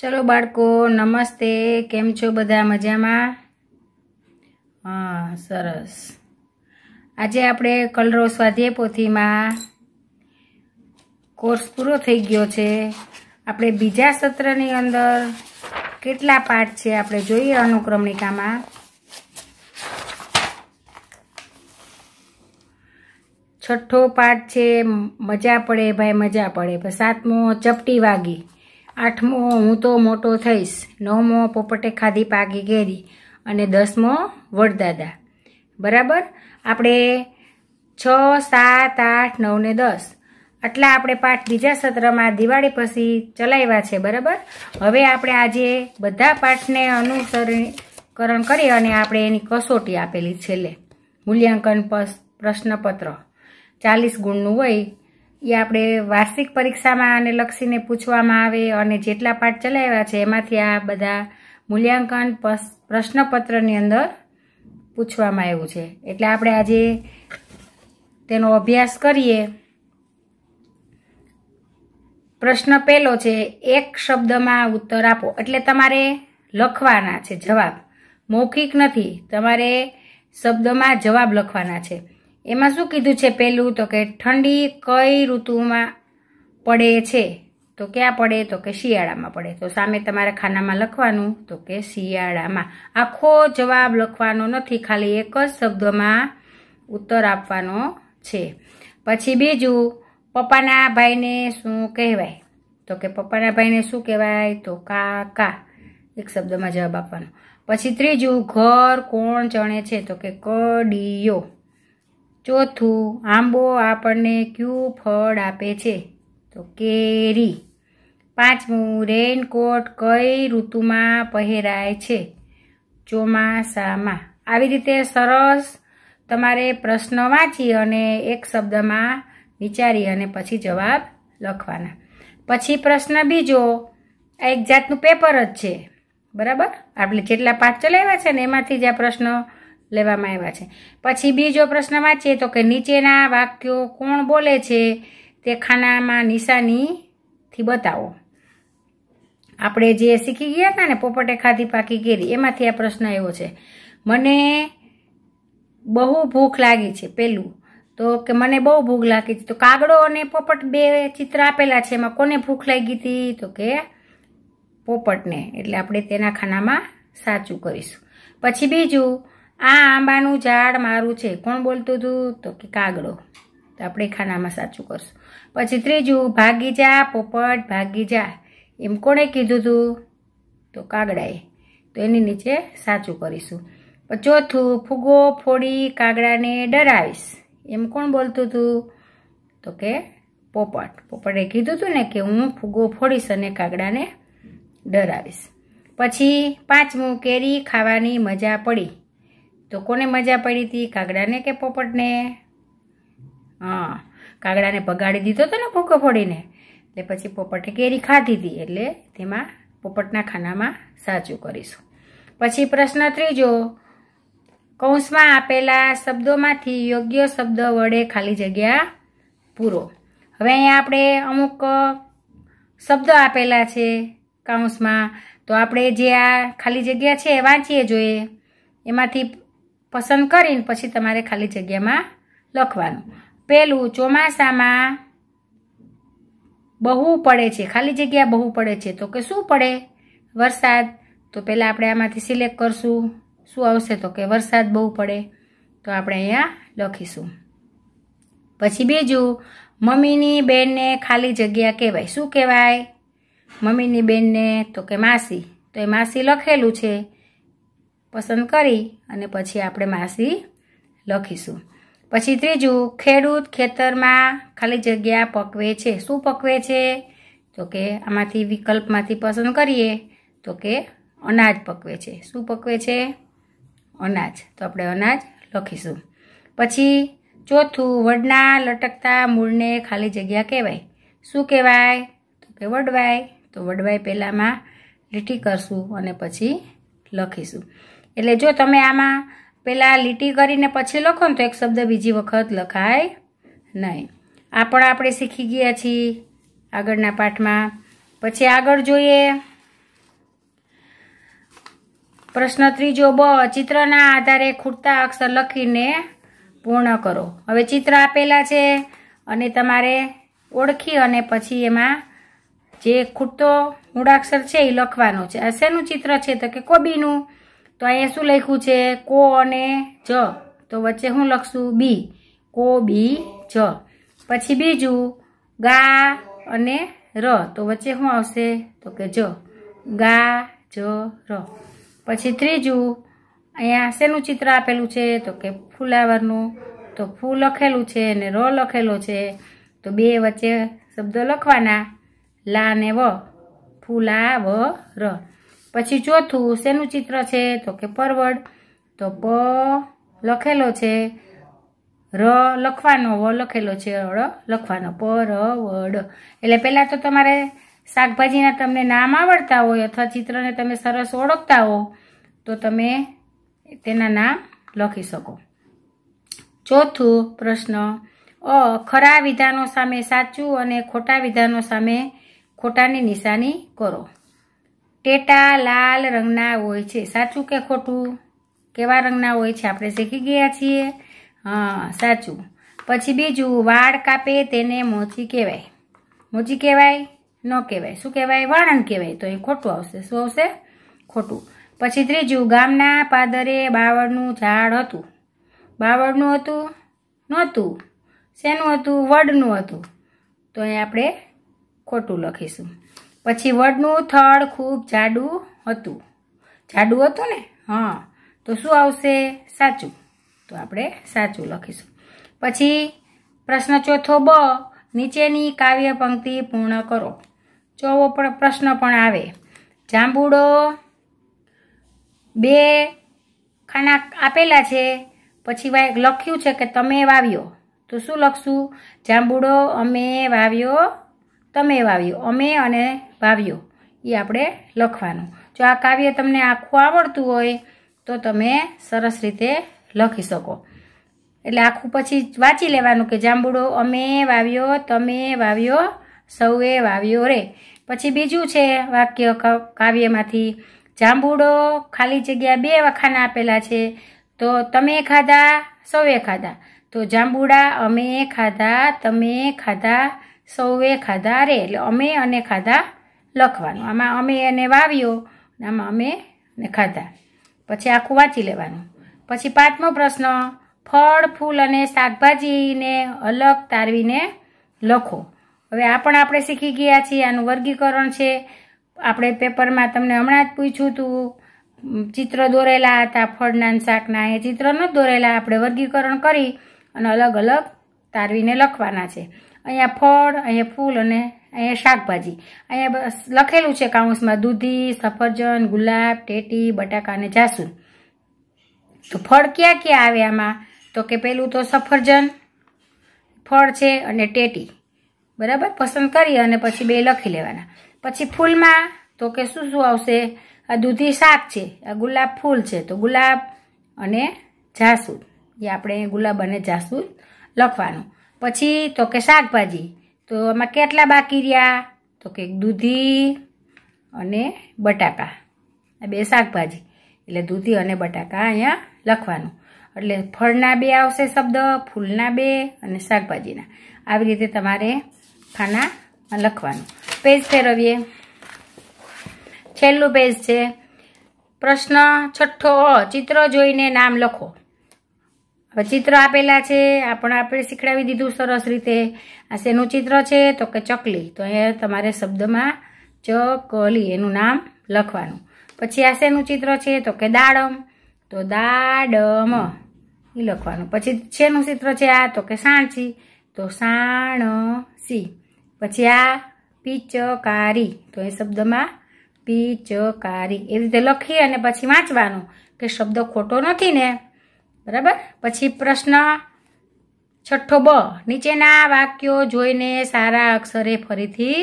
ચલો બાળકો નમસ્તે કેમ છો બધા મજામાં હા સરસ આજે આપણે કલરો સ્વાધ્યાય પોથીમાં કોર્સ પૂરો થઈ ગયો છે આપણે બીજા સત્રની અંદર કેટલા પાઠ છે આપણે જોઈએ અનુક્રમણિકામાં છઠ્ઠો પાઠ છે મજા પડે ભાઈ મજા પડે સાતમો ચપટી વાગી આઠમો હું તો મોટો થઈશ નવમો પોપટે ખાધી પાકી કેરી અને દસમો વડદાદા બરાબર આપણે છ સાત આઠ નવ ને દસ આટલા આપણે પાઠ બીજા સત્રમાં દિવાળી પછી ચલાવ્યા છે બરાબર હવે આપણે આજે બધા પાઠને અનુસરણ કરી અને આપણે એની કસોટી આપેલી છેલ્લે મૂલ્યાંકન પ્રશ્નપત્ર ચાલીસ ગુણનું હોય એ આપણે વાર્ષિક પરીક્ષામાં આને લક્ષીને પૂછવામાં આવે અને જેટલા પાઠ ચલાવ્યા છે એમાંથી આ બધા મૂલ્યાંકન પ્રશ્નપત્રની અંદર પૂછવામાં આવ્યું છે એટલે આપણે આજે તેનો અભ્યાસ કરીએ પ્રશ્ન પહેલો છે એક શબ્દમાં ઉત્તર આપો એટલે તમારે લખવાના છે જવાબ મૌખિક નથી તમારે શબ્દમાં જવાબ લખવાના છે એમાં શું કીધું છે પહેલું તો કે ઠંડી કઈ ઋતુમાં પડે છે તો ક્યાં પડે તો કે શિયાળામાં પડે તો સામે તમારે ખાનામાં લખવાનું તો કે શિયાળામાં આખો જવાબ લખવાનો નથી ખાલી એક જ શબ્દમાં ઉત્તર આપવાનો છે પછી બીજું પપ્પાના ભાઈને શું કહેવાય તો કે પપ્પાના ભાઈને શું કહેવાય તો કાકા એક શબ્દમાં જવાબ આપવાનો પછી ત્રીજું ઘર કોણ ચણે છે તો કે કડીયો ચોથું આંબો આપણને ક્યુ ફળ આપે છે તો કેરી પાંચમું રેઇનકોટ કઈ ઋતુમાં પહેરાય છે ચોમાસામાં આવી રીતે સરસ તમારે પ્રશ્ન વાંચી અને એક શબ્દમાં વિચારી અને પછી જવાબ લખવાના પછી પ્રશ્ન બીજો એક જાતનું પેપર જ છે બરાબર આપણે જેટલા પાઠ ચલાવ્યા છે ને એમાંથી જ આ પ્રશ્ન લેવામાં આવ્યા છે પછી બીજો પ્રશ્ન વાંચીએ તો કે નીચેના વાક્યો કોણ બોલે છે તે ખાનામાં નિશાનીથી બતાવો આપણે જે શીખી ગયા હતા ને પોપટે ખાધી પાકી કેરી એમાંથી આ પ્રશ્ન એવો છે મને બહુ ભૂખ લાગી છે પેલું તો કે મને બહુ ભૂખ લાગી છે તો કાગડો અને પોપટ બે ચિત્ર આપેલા છે એમાં કોને ભૂખ લાગી હતી તો કે પોપટને એટલે આપણે તેના ખાનામાં સાચું કરીશું પછી બીજું આ આંબાનું ઝાડ મારું છે કોણ બોલતું હતું તો કે કાગડો તો આપણે ખાનામાં સાચું કરશું પછી ત્રીજું ભાગી જા પોપટ ભાગી જા એમ કોણે કીધું હતું તો કાગડાએ તો એની નીચે સાચું કરીશું ચોથું ફુગો ફોડી કાગડાને ડરાવીશ એમ કોણ બોલતું હતું તો કે પોપટ પોપટે કીધું હતું ને કે હું ફુગો ફોડીશ અને કાગડાને ડરાવીશ પછી પાંચમું કેરી ખાવાની મજા પડી તો કોને મજા પડી હતી કાગડાને કે પોપટને હા કાગડાને ભગાડી દીધો હતો ને ભૂકો ફોડીને એટલે પછી પોપટે કેરી ખાધી હતી એટલે તેમાં પોપટના ખાનામાં સાચું કરીશું પછી પ્રશ્ન ત્રીજો કૌંસમાં આપેલા શબ્દોમાંથી યોગ્ય શબ્દ વડે ખાલી જગ્યા પૂરો હવે અહીંયા આપણે અમુક શબ્દો આપેલા છે કૌંસમાં તો આપણે જે આ ખાલી જગ્યા છે વાંચીએ જોઈએ એમાંથી પસંદ કરીને પછી તમારે ખાલી જગ્યામાં લખવાનું પહેલું ચોમાસામાં બહુ પડે છે ખાલી જગ્યા બહુ પડે છે તો કે શું પડે વરસાદ તો પહેલાં આપણે આમાંથી સિલેક્ટ કરશું શું આવશે તો કે વરસાદ બહુ પડે તો આપણે અહીંયા લખીશું પછી બીજું મમ્મીની બેનને ખાલી જગ્યા કહેવાય શું કહેવાય મમ્મીની બેનને તો કે માસી તો એ માસી લખેલું છે પસંદ કરી અને પછી આપણે માસી લખીશું પછી ત્રીજું ખેડૂત ખેતરમાં ખાલી જગ્યા પકવે છે શું પકવે છે તો કે આમાંથી વિકલ્પમાંથી પસંદ કરીએ તો કે અનાજ પકવે છે શું પકવે છે અનાજ તો આપણે અનાજ લખીશું પછી ચોથું વડના લટકતા મૂળને ખાલી જગ્યા કહેવાય શું કહેવાય તો કે વડવાય તો વડવાય પહેલાંમાં લીટી કરશું અને પછી લખીશું એટલે જો તમે આમાં પહેલાં લીટી કરીને પછી લખો ને તો એક શબ્દ બીજી વખત લખાય નહીં આ પણ આપણે શીખી ગયા છીએ આગળના પાઠમાં પછી આગળ જોઈએ પ્રશ્ન ત્રીજો બ ચિત્રના આધારે ખૂટતા અક્ષર લખીને પૂર્ણ કરો હવે ચિત્ર આપેલા છે અને તમારે ઓળખી અને પછી એમાં જે ખૂટતો મૂળાક્ષર છે એ લખવાનો છે આ શેનું ચિત્ર છે તો કે કોબીનું તો અહીંયા શું લખ્યું છે કો અને જ તો વચ્ચે હું લખશું બી કો બી જ પછી બીજું ગા અને ર તો વચ્ચે શું આવશે તો કે જ ગા જ ર પછી ત્રીજું અહીંયા શેનું ચિત્ર આપેલું છે તો કે ફુલાવરનું તો ફૂ લખેલું છે અને ર લખેલો છે તો બે વચ્ચે શબ્દો લખવાના લા ને વ ફૂલા વ ર પછી ચોથું શેનું ચિત્ર છે તો કે પરવડ તો પ લખેલો છે ર લખવાનો વ લખેલો છે ળ લખવાનો પ વડ એટલે પહેલાં તો તમારે શાકભાજીના તમને નામ આવડતા હોય અથવા ચિત્રને તમે સરસ ઓળખતા હો તો તમે તેના નામ લખી શકો ચોથું પ્રશ્ન અ ખરા વિધાનો સામે સાચું અને ખોટા વિધાનો સામે ખોટાની નિશાની કરો ટેટા લાલ રંગના હોય છે સાચું કે ખોટું કેવા રંગના હોય છે આપણે શીખી ગયા છીએ હા સાચું પછી બીજું વાળ કાપે તેને મોચી કહેવાય મોચી કહેવાય ન કહેવાય શું કહેવાય વાળંદ કહેવાય તો એ ખોટું આવશે શું આવશે ખોટું પછી ત્રીજું ગામના પાદરે બાવળનું ઝાડ હતું બાવળનું હતું નહોતું શેનું હતું વડનું હતું તો એ આપણે ખોટું લખીશું પછી વડનું થળ ખૂબ જાડું હતું જાડું હતું ને હા તો શું આવશે સાચું તો આપણે સાચું લખીશું પછી પ્રશ્ન ચોથો બ નીચેની કાવ્ય પંક્તિ પૂર્ણ કરો ચોવો પ્રશ્ન પણ આવે જાંબુડો બે ખાના આપેલા છે પછી લખ્યું છે કે તમે વાવ્યો તો શું લખશું જાંબુડો અમે વાવ્યો તમે વાવ્યું અમે અને વાવ્યો એ આપણે લખવાનું જો આ કાવ્ય તમને આખું આવડતું હોય તો તમે સરસ રીતે લખી શકો એટલે આખું પછી વાંચી લેવાનું કે જાંબુડો અમે વાવ્યો તમે વાવ્યો સૌએ વાવ્યો રે પછી બીજું છે વાક્ય કાવ્યમાંથી જાંબુડો ખાલી જગ્યા બે વખાના આપેલા છે તો તમે ખાધા સૌએ ખાધા તો જાંબુડા અમે ખાધા તમે ખાધા સૌએ ખાધા રે એટલે અમે અને ખાધા લખવાનું આમાં અમે એને વાવ્યો આમાં અમે ને ખાધા પછી આખું વાંચી લેવાનું પછી પાંચમો પ્રશ્ન ફળ ફૂલ અને શાકભાજીને અલગ તારવીને લખો હવે આ પણ આપણે શીખી ગયા છીએ આનું વર્ગીકરણ છે આપણે પેપરમાં તમને હમણાં જ પૂછ્યું હતું ચિત્ર દોરેલા હતા ફળના શાકના એ ચિત્ર ન દોરેલા આપણે વર્ગીકરણ કરી અને અલગ અલગ તારવીને લખવાના છે અહીંયા ફળ અહીંયા ફૂલ અને અહીંયા શાકભાજી અહીંયા લખેલું છે કાઉન્સમાં દૂધી સફરજન ગુલાબ ટેટી બટાકા અને જાસૂદ તો ફળ ક્યાં ક્યાં આવે આમાં તો કે પેલું તો સફરજન ફળ છે અને ટેટી બરાબર પસંદ કરી અને પછી બે લખી લેવાના પછી ફૂલમાં તો કે શું શું આવશે આ દૂધી શાક છે આ ગુલાબ ફૂલ છે તો ગુલાબ અને જાસૂદ એ આપણે ગુલાબ અને જાસૂદ લખવાનું પછી તો કે શાકભાજી તો આમાં કેટલા બાકી રહ્યા તો કે દૂધી અને બટાકા આ બે શાકભાજી એટલે દૂધી અને બટાકા અહીંયા લખવાનું એટલે ફળના બે આવશે શબ્દ ફૂલના બે અને શાકભાજીના આવી રીતે તમારે ખાના લખવાનું પેજ ફેરવીએ છેલ્લું પેજ છે પ્રશ્ન છઠ્ઠો ચિત્ર જોઈને નામ લખો ચિત્ર આપેલા છે આપણે આપણે શીખડાવી દીધું સરસ રીતે આ શેનું ચિત્ર છે તો કે ચકલી તો અહીંયા તમારે શબ્દમાં ચકલી એનું નામ લખવાનું પછી આ શેનું ચિત્ર છે તો કે દાડમ તો દાડમ એ લખવાનું પછી શેનું ચિત્ર છે આ તો કે સાણસી તો સાણસી પછી આ પિચકારી તો એ શબ્દમાં પિચકારી એ રીતે લખી અને પછી વાંચવાનું કે શબ્દ ખોટો નથી ને બરાબર પછી પ્રશ્ન છઠ્ઠો બ નીચેના વાક્યો જોઈને સારા અક્ષરે ફરીથી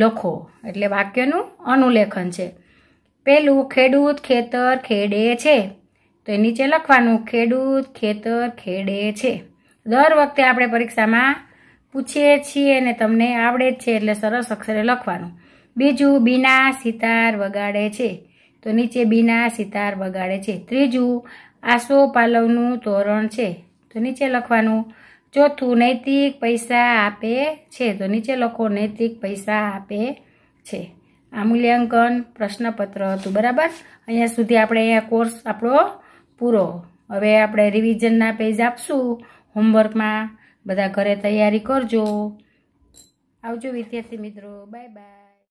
લખો એટલે વાક્યનું અનુલેખન છે પેલું ખેડૂત ખેતર ખેડે છે તો એ નીચે લખવાનું ખેડૂત ખેતર ખેડે છે દર વખતે આપણે પરીક્ષામાં પૂછીએ છીએ ને તમને આવડે જ છે એટલે સરસ અક્ષરે લખવાનું બીજું બીના સિતાર વગાડે છે તો નીચે બીના સિતાર વગાડે છે ત્રીજું આસો પાલવનું ધોરણ છે તો નીચે લખવાનું ચોથું નૈતિક પૈસા આપે છે તો નીચે લખો નૈતિક પૈસા આપે છે આ મૂલ્યાંકન પ્રશ્નપત્ર હતું બરાબર અહીંયા સુધી આપણે અહીંયા કોર્સ આપણો પૂરો હવે આપણે રિવિઝનના પેજ આપશું હોમવર્કમાં બધા ઘરે તૈયારી કરજો આવજો વિદ્યાર્થી મિત્રો બાય બાય